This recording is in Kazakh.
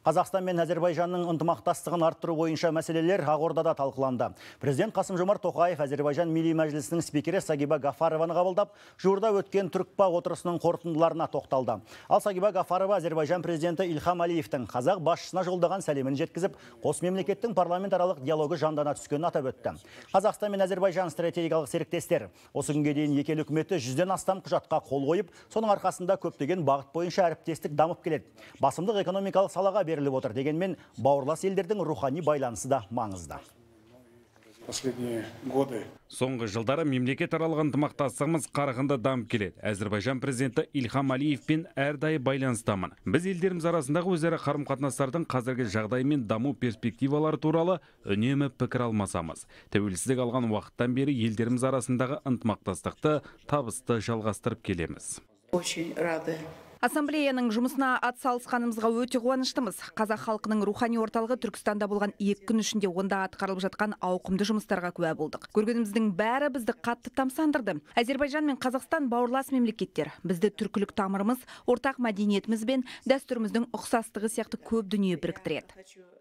Қазақстан мен Әзербайжанның ынтымақтастығын арттыру бойынша мәселелер Ақордада талқыланды. Президент Қасым Жомарт Тоқаев Әзербайжан Милли Мәжілісінің спикері Сагиба Гафарованы қабылдап, жуырда өткен түркпа отырысының қорытындыларына тоқталды. Ал Сагиба Гафарова Әзербайжан президенті Ильхам Алиевтің қазақ басшысына жолдаған сәлемін жеткізіп, қос мемлекеттің парламентаралық диалогы жандана түскенін атап өтті. Қазақстан мен Әзербайжан стратегиялық серіктестер осы күнге дейін екі ел үкіметі жүзден астам құжатқа қол қойып, соның арқасында көптеген бағыт бойынша әріптестік дамып келеді. Басымдық экономикалық салаға беріліп отыр дегенмен бауырлас елдердің рухани байланысы да маңызды соңғы жылдары мемлекет аралық ынтымақтастығымыз қарқынды дамып келеді әзірбайжан президенті ильхам әлиевпен әрдайым байланыстамын біз елдеріміз арасындағы өзара қарым қатынастардың қазіргі жағдайы мен даму перспективалары туралы үнемі пікір алмасамыз тәуелсіздік алған уақыттан бері елдеріміз арасындағы ынтымақтастықты табысты жалғастырып келеміз ассамблеяның жұмысына атсалысқанымызға өте қуаныштымыз қазақ халқының рухани орталығы түркістанда болған екі күн ішінде онда атқарылып жатқан ауқымды жұмыстарға куә болдық көргеніміздің бәрі бізді қатты тамсандырды әзербайжан мен қазақстан бауырлас мемлекеттер бізді түркілік тамырымыз ортақ мәдениетіміз бен дәстүріміздің ұқсастығы сияқты көп дүние біріктіреді